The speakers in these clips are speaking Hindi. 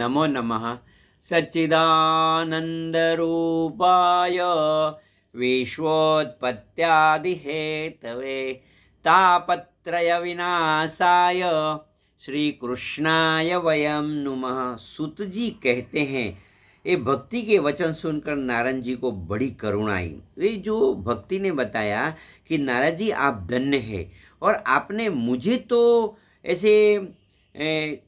नमो नमः सच्चिदानन्दरूपाय विश्वोत्पत्त्यादिहेतवे तापत्रयविनाशाय श्रीकृष्णाय वयम नुमः सुत जी कहते हैं ये भक्ति के वचन सुनकर नारायण जी को बड़ी करुणा आई ये जो भक्ति ने बताया कि नारद जी आप धन्य है और आपने मुझे तो ऐसे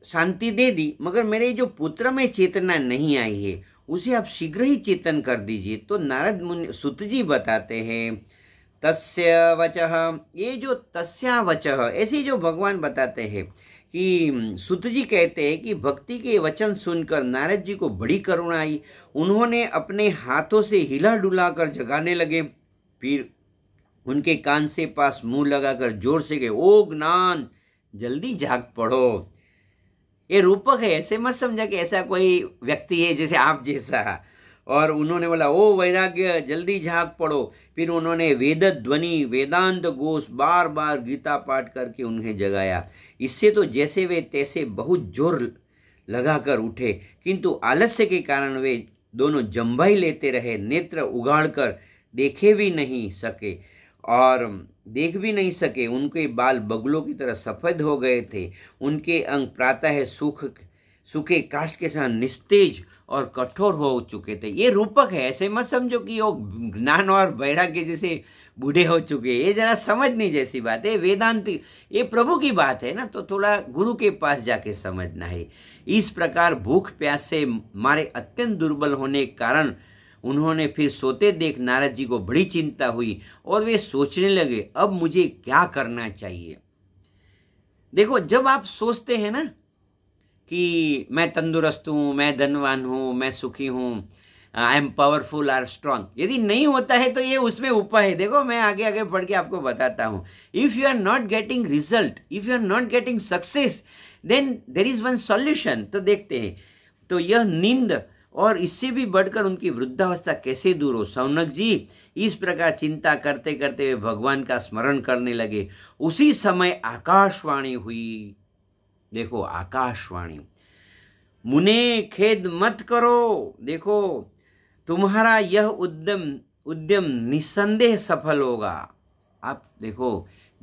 शांति दे दी मगर मेरे जो पुत्र में चेतना नहीं आई है उसे आप शीघ्र ही चेतन कर दीजिए तो नारद मुनि सुत जी बताते हैं तस्य वच ये जो तस्या वच ऐसे जो भगवान बताते हैं कि सुत जी कहते हैं कि भक्ति के वचन सुनकर नारद जी को बड़ी करुणा आई उन्होंने अपने हाथों से हिला डुला कर जगाने लगे फिर उनके कान से पास मुंह लगाकर जोर से गए ओ ज्ञान जल्दी जाग पड़ो ये रूपक है ऐसे मत समझा कि ऐसा कोई व्यक्ति है जैसे आप जैसा और उन्होंने बोला ओ वैराग्य जल्दी झाग पड़ो फिर उन्होंने वेद ध्वनि वेदांत घोष बार बार गीता पाठ करके उन्हें जगाया इससे तो जैसे वे तैसे बहुत जोर लगाकर उठे किंतु आलस्य के कारण वे दोनों जम्भाई लेते रहे नेत्र उगाड़कर देखे भी नहीं सके और देख भी नहीं सके उनके बाल बगलों की तरह सफ़ेद हो गए थे उनके अंग प्रातः सुख सूखे काष्ट के साथ निस्तेज और कठोर हो चुके थे ये रूपक है ऐसे मत समझो कि वो ज्ञान और वैराग्य जैसे बूढ़े हो चुके ये जरा समझ नहीं जैसी बात है वेदांत ये प्रभु की बात है ना तो थोड़ा गुरु के पास जाके समझना है इस प्रकार भूख प्यास से मारे अत्यंत दुर्बल होने के कारण उन्होंने फिर सोते देख नारद जी को बड़ी चिंता हुई और वे सोचने लगे अब मुझे क्या करना चाहिए देखो जब आप सोचते हैं ना कि मैं तंदुरुस्त हूँ मैं धनवान हूँ मैं सुखी हूँ I am powerful are strong यदि नहीं होता है तो ये उसमें उपाय है देखो मैं आगे आगे पढ़ के आपको बताता हूँ if you are not getting result if you are not getting success then there is one solution तो देखते हैं तो यह नींद और इससे भी बढ़कर उनकी वृद्धावस्था कैसे दूर हो सौनक जी इस प्रकार चिंता करते करते वे भगवान का स्मरण करने लगे उसी समय आकाशवाणी हुई देखो आकाशवाणी मुने खेद मत करो देखो तुम्हारा यह उद्यम उद्यम निसंदेह सफल होगा आप देखो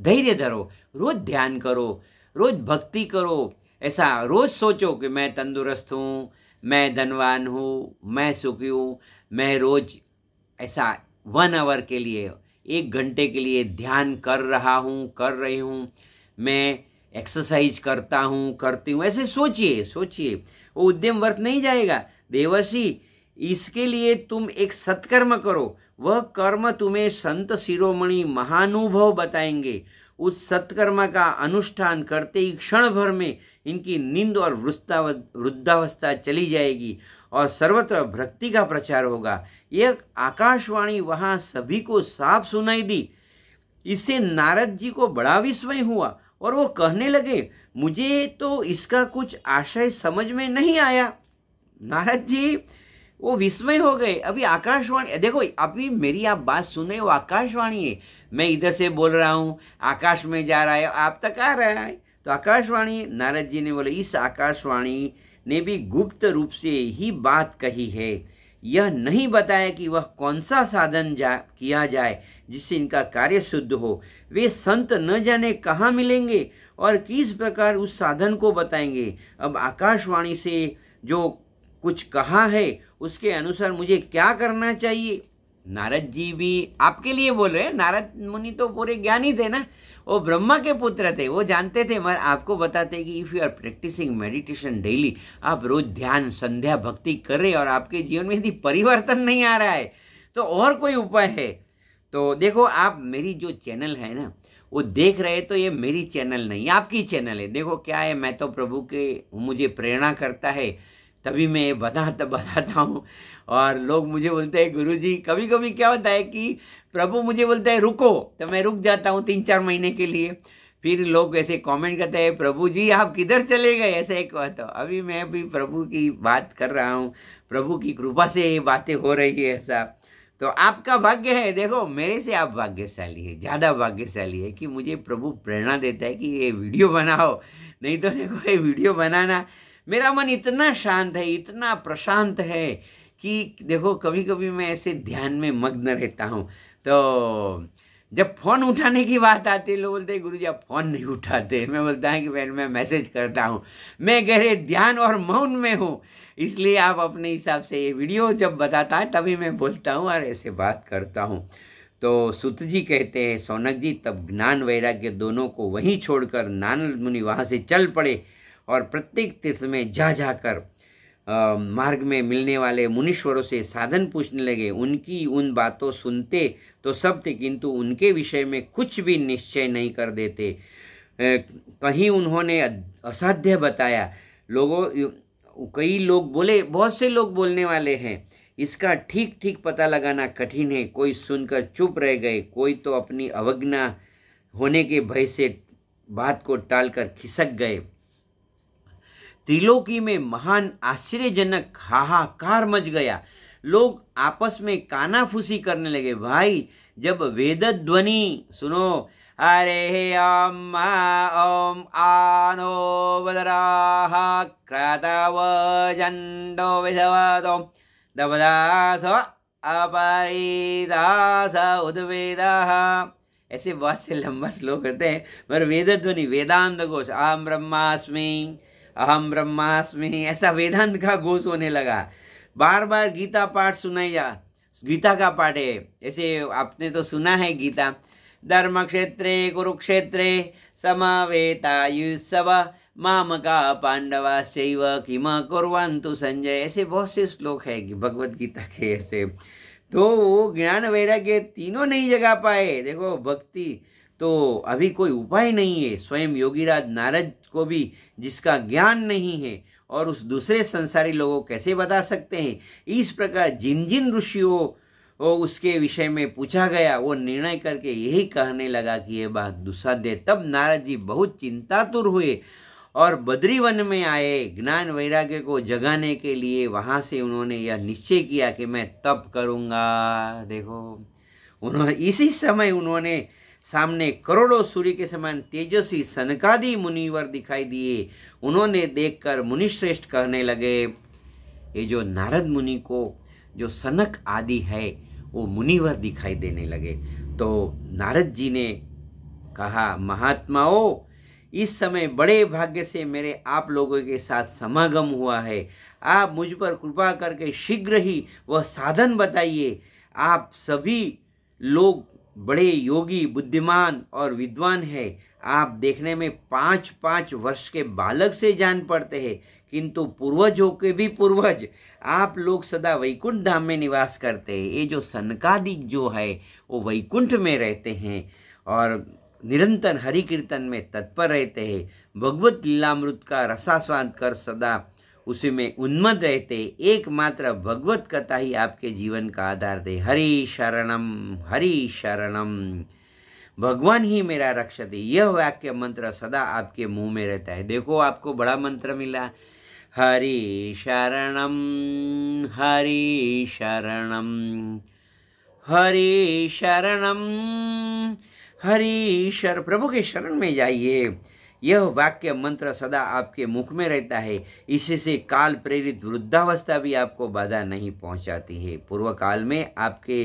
धैर्य धरो रोज ध्यान करो रोज भक्ति करो ऐसा रोज सोचो कि मैं तंदुरुस्त हूँ मैं धनवान हूँ मैं सुखी हूँ मैं रोज ऐसा वन आवर के लिए एक घंटे के लिए ध्यान कर रहा हूँ कर रही हूँ मैं एक्सरसाइज करता हूँ करती हूँ ऐसे सोचिए सोचिए वो उद्यम वर्त नहीं जाएगा देवर्षि इसके लिए तुम एक सत्कर्म करो वह कर्म तुम्हें संत शिरोमणि महानुभव बताएंगे उस सत्कर्मा का अनुष्ठान करते ही क्षण भर में इनकी नींद और वृद्धावस्था चली जाएगी और सर्वत्र भक्ति का प्रचार होगा यह आकाशवाणी वहाँ सभी को साफ सुनाई दी इससे नारद जी को बड़ा विस्मय हुआ और वो कहने लगे मुझे तो इसका कुछ आशय समझ में नहीं आया नारद जी वो विस्मय हो गए अभी आकाशवाणी देखो अभी मेरी आप बात सुन रहे हो आकाशवाणी है मैं इधर से बोल रहा हूँ आकाश में जा रहा है आप तक आ रहा है तो आकाशवाणी नारद जी ने बोले इस आकाशवाणी ने भी गुप्त रूप से ही बात कही है यह नहीं बताया कि वह कौन सा साधन जा किया जाए जिससे इनका कार्य शुद्ध हो वे संत न जाने कहाँ मिलेंगे और किस प्रकार उस साधन को बताएंगे अब आकाशवाणी से जो कुछ कहा है उसके अनुसार मुझे क्या करना चाहिए नारद जी भी आपके लिए बोल रहे हैं नारद मुनि तो पूरे ज्ञानी थे ना वो ब्रह्मा के पुत्र थे वो जानते थे मगर आपको बताते कि if you are practicing meditation daily आप रोज ध्यान संध्या भक्ति करें और आपके जीवन में यदि परिवर्तन नहीं आ रहा है तो और कोई उपाय है तो देखो आप मेरी जो चैनल है ना वो देख रहे तो ये मेरी चैनल नहीं आपकी चैनल है देखो क्या है मैं तो प्रभु के मुझे प्रेरणा करता है तभी मैं ये बताता बताता हूँ और लोग मुझे बोलते हैं गुरु जी कभी कभी क्या होता है कि प्रभु मुझे बोलते हैं रुको तो मैं रुक जाता हूँ तीन चार महीने के लिए फिर लोग ऐसे कमेंट करते हैं प्रभु जी आप किधर चले गए ऐसा एक बात हो अभी मैं भी प्रभु की बात कर रहा हूँ प्रभु की कृपा से ये बातें हो रही है ऐसा तो आपका भाग्य है देखो मेरे से आप भाग्यशाली है ज़्यादा भाग्यशाली है कि मुझे प्रभु प्रेरणा देता है कि ये वीडियो बनाओ नहीं तो देखो ये वीडियो बनाना मेरा मन इतना शांत है इतना प्रशांत है कि देखो कभी कभी मैं ऐसे ध्यान में मग्न रहता हूँ तो जब फ़ोन उठाने की बात आती है लोग बोलते हैं गुरु जी आप फ़ोन नहीं उठाते मैं बोलता है कि पहले मैं मैसेज करता हूँ मैं गहरे ध्यान और मौन में हूँ इसलिए आप अपने हिसाब से ये वीडियो जब बताता है तभी मैं बोलता हूँ और ऐसे बात करता हूँ तो सुत जी कहते हैं सोनक जी तब ज्ञान वैराग्य दोनों को वहीं छोड़कर नानद मुनि वहाँ से चल पड़े और प्रत्येक तीर्थ में जा जाकर मार्ग में मिलने वाले मुनीश्वरों से साधन पूछने लगे उनकी उन बातों सुनते तो सब थे किंतु उनके विषय में कुछ भी निश्चय नहीं कर देते कहीं उन्होंने असाध्य बताया लोगों कई लोग बोले बहुत से लोग बोलने वाले हैं इसका ठीक ठीक पता लगाना कठिन है कोई सुनकर चुप रह गए कोई तो अपनी अवज्ञा होने के भय से बात को टालकर खिसक गए त्रिलोकी में महान आश्चर्यजनक हाहाकार मच गया लोग आपस में कानाफूसी करने लगे भाई जब वेद ध्वनि सुनो अरे ओम ओम आनो बदराह क्रतव जंडो विधवतो दबदास अपरिदास ऐसे बहुत से लंबा श्लोक करते हैं पर वेद ध्वनि वेदांत घोष आम ब्रह्मास्मी अहम ब्रह्मास्मि ऐसा वेदांत का घोष होने लगा बार बार गीता पाठ सुनाई जा गीता का पाठ है ऐसे आपने तो सुना है गीता धर्म क्षेत्र कुरुक्षेत्र समावेता समावेतायुसव माम का पांडवा शैव किम कुरवंतु संजय ऐसे बहुत से श्लोक है भगवत गीता के ऐसे तो वो ज्ञान वैराग्य तीनों नहीं जगा पाए देखो भक्ति तो अभी कोई उपाय नहीं है स्वयं योगीराज नारद को भी जिसका ज्ञान नहीं है और उस दूसरे संसारी लोगों कैसे बता सकते हैं इस प्रकार जिन जिन ऋषियों वो उसके विषय में पूछा गया वो निर्णय करके यही कहने लगा कि ये बात दुसाध्य तब नारद जी बहुत चिंतातुर हुए और बद्री वन में आए ज्ञान वैराग्य को जगाने के लिए वहाँ से उन्होंने यह निश्चय किया कि मैं तप करूँगा देखो उन्होंने इसी समय उन्होंने सामने करोड़ों सूर्य के समान तेजस्वी सनकादि मुनिवर दिखाई दिए उन्होंने देखकर मुनिश्रेष्ठ कहने लगे ये जो नारद मुनि को जो सनक आदि है वो मुनिवर दिखाई देने लगे तो नारद जी ने कहा महात्माओं इस समय बड़े भाग्य से मेरे आप लोगों के साथ समागम हुआ है आप मुझ पर कृपा करके शीघ्र ही वह साधन बताइए आप सभी लोग बड़े योगी बुद्धिमान और विद्वान है आप देखने में पाँच पाँच वर्ष के बालक से जान पड़ते हैं किंतु पूर्वजों के भी पूर्वज आप लोग सदा वैकुंठ धाम में निवास करते हैं ये जो सनकादिक जो है वो वैकुंठ में रहते हैं और निरंतर हरि कीर्तन में तत्पर रहते हैं भगवत लीलामृत का रसास्वाद कर सदा उसी में उन्मद रहते एकमात्र भगवत कथा ही आपके जीवन का आधार दे हरि शरणम हरि शरणम भगवान ही मेरा रक्षक है यह वाक्य मंत्र सदा आपके मुंह में रहता है देखो आपको बड़ा मंत्र मिला हरि शरणम हरि शरणम हरि शरणम हरि शर प्रभु के शरण में जाइए यह वाक्य मंत्र सदा आपके मुख में रहता है इससे काल प्रेरित वृद्धावस्था भी आपको बाधा नहीं पहुंचाती है पूर्व काल में आपके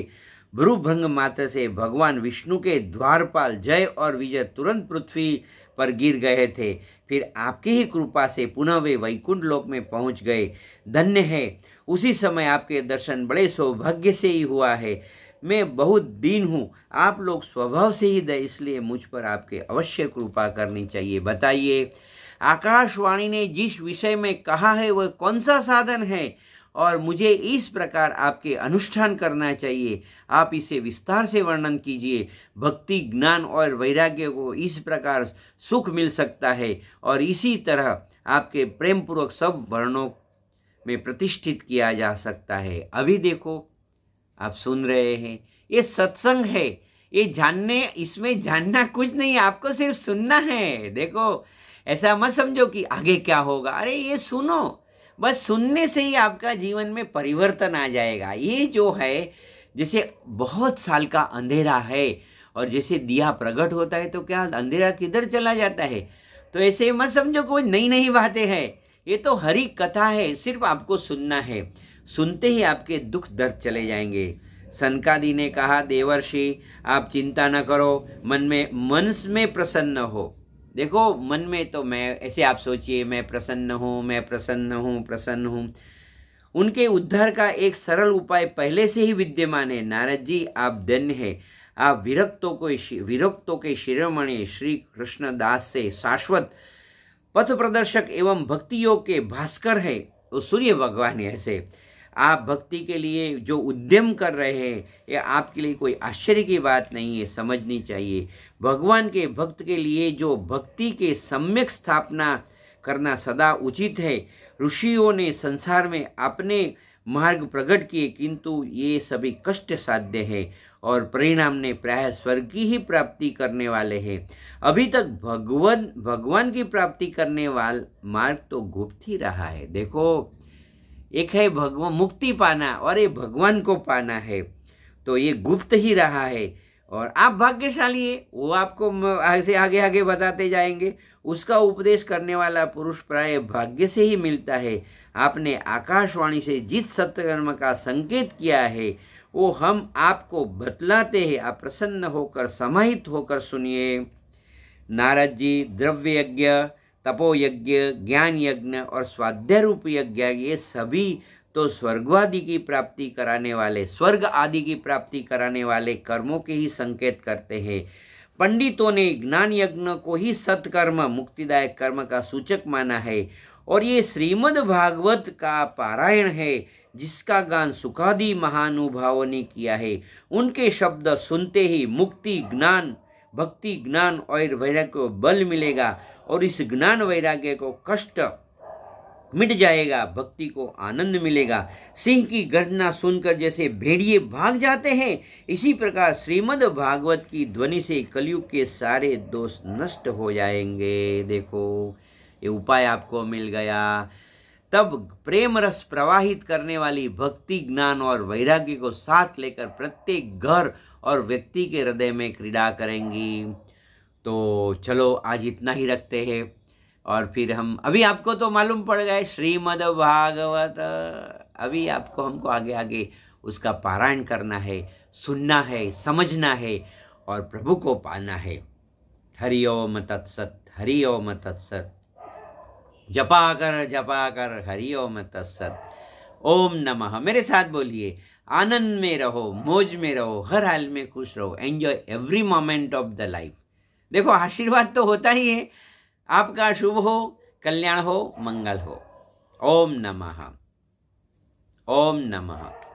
भ्रुभंग मात्र से भगवान विष्णु के द्वारपाल जय और विजय तुरंत पृथ्वी पर गिर गए थे फिर आपकी ही कृपा से पुनः वे वैकुंठ लोक में पहुंच गए धन्य है उसी समय आपके दर्शन बड़े सौभाग्य से ही हुआ है मैं बहुत दीन हूँ आप लोग स्वभाव से ही दे इसलिए मुझ पर आपके अवश्य कृपा करनी चाहिए बताइए आकाशवाणी ने जिस विषय में कहा है वह कौन सा साधन है और मुझे इस प्रकार आपके अनुष्ठान करना चाहिए आप इसे विस्तार से वर्णन कीजिए भक्ति ज्ञान और वैराग्य को इस प्रकार सुख मिल सकता है और इसी तरह आपके प्रेमपूर्वक सब वर्णों में प्रतिष्ठित किया जा सकता है अभी देखो आप सुन रहे हैं ये सत्संग है ये जानने इसमें जानना कुछ नहीं आपको सिर्फ सुनना है देखो ऐसा मत समझो कि आगे क्या होगा अरे ये सुनो बस सुनने से ही आपका जीवन में परिवर्तन आ जाएगा ये जो है जैसे बहुत साल का अंधेरा है और जैसे दिया प्रकट होता है तो क्या अंधेरा किधर चला जाता है तो ऐसे मत समझो कोई नई नई बातें हैं ये तो हरी कथा है सिर्फ आपको सुनना है सुनते ही आपके दुख दर्द चले जाएंगे सनकादी ने कहा देवर्षि आप चिंता न करो मन में मन में प्रसन्न हो देखो मन में तो मैं ऐसे आप सोचिए मैं प्रसन्न हूँ मैं प्रसन्न हूँ प्रसन्न हूँ उनके उद्धार का एक सरल उपाय पहले से ही विद्यमान है नारद जी आप धन्य है आप विरक्तों को विरक्तों के शिरोमणि श्री कृष्ण दास से शाश्वत पथ प्रदर्शक एवं भक्तियों के भास्कर है वो सूर्य भगवान ऐसे आप भक्ति के लिए जो उद्यम कर रहे हैं ये आपके लिए कोई आश्चर्य की बात नहीं है समझनी चाहिए भगवान के भक्त के लिए जो भक्ति के सम्यक स्थापना करना सदा उचित है ऋषियों ने संसार में अपने मार्ग प्रकट किए किंतु ये सभी कष्ट साध्य है और परिणाम ने प्राय स्वर्ग की ही प्राप्ति करने वाले हैं अभी तक भगवान भगवान की प्राप्ति करने वाल मार्ग तो गुप्त ही रहा है देखो एक है भगवान मुक्ति पाना और ये भगवान को पाना है तो ये गुप्त ही रहा है और आप भाग्यशाली है वो आपको ऐसे आगे आगे बताते जाएंगे उसका उपदेश करने वाला पुरुष प्राय भाग्य से ही मिलता है आपने आकाशवाणी से जिस सत्यकर्म का संकेत किया है वो हम आपको बतलाते हैं आप प्रसन्न होकर समाहित होकर सुनिए नारद जी द्रव्य यज्ञ तपोयज्ञ ज्ञान यज्ञ और स्वाध्याय रूप यज्ञ ये सभी तो स्वर्गवादि की प्राप्ति कराने वाले स्वर्ग आदि की प्राप्ति कराने वाले कर्मों के ही संकेत करते हैं पंडितों ने ज्ञान यज्ञ को ही सत्कर्म मुक्तिदायक कर्म का सूचक माना है और ये श्रीमद् भागवत का पारायण है जिसका गान सुखादि महानुभावों ने किया है उनके शब्द सुनते ही मुक्ति ज्ञान भक्ति ज्ञान और वैराग्य को बल मिलेगा और इस ज्ञान वैराग्य को कष्ट मिट जाएगा भक्ति को आनंद मिलेगा सिंह की गर्जना सुनकर जैसे भेड़िए भाग जाते हैं इसी प्रकार श्रीमद् भागवत की ध्वनि से कलयुग के सारे दोष नष्ट हो जाएंगे देखो ये उपाय आपको मिल गया तब प्रेम रस प्रवाहित करने वाली भक्ति ज्ञान और वैराग्य को साथ लेकर प्रत्येक घर और व्यक्ति के हृदय में क्रीड़ा करेंगी तो चलो आज इतना ही रखते हैं और फिर हम अभी आपको तो मालूम पड़ गए श्रीमद भागवत अभी आपको हमको आगे आगे उसका पारायण करना है सुनना है समझना है और प्रभु को पाना है हरिओम तत्सत हरिओम तत्सत जपा कर जपा कर हरिओम तत्सत ओम नमः मेरे साथ बोलिए आनंद में रहो मौज में रहो हर हाल में खुश रहो enjoy every moment of the life देखो आशीर्वाद तो होता ही है आपका शुभ हो कल्याण हो मंगल हो ओम नमः ओम नमः